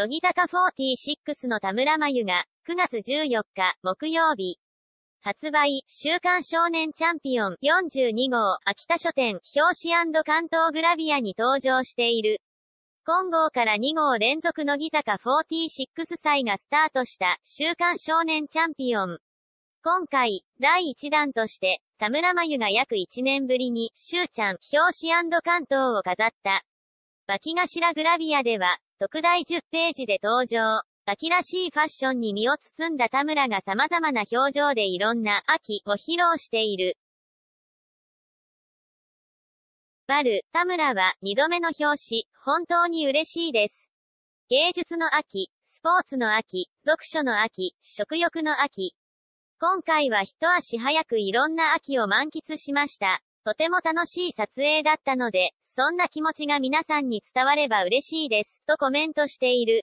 乃木坂46の田村真由が、9月14日、木曜日、発売、週刊少年チャンピオン42号、秋田書店、表紙関東グラビアに登場している。今号から2号連続乃木坂46歳がスタートした週刊少年チャンピオン。今回、第1弾として、田村真由が約1年ぶりに、しゅうちゃん、表紙関東を飾った。脇頭グラビアでは、特大10ページで登場。秋らしいファッションに身を包んだ田村が様々な表情でいろんな秋を披露している。バル、田村は2度目の表紙、本当に嬉しいです。芸術の秋、スポーツの秋、読書の秋、食欲の秋。今回は一足早くいろんな秋を満喫しました。とても楽しい撮影だったので、そんな気持ちが皆さんに伝われば嬉しいです、とコメントしている。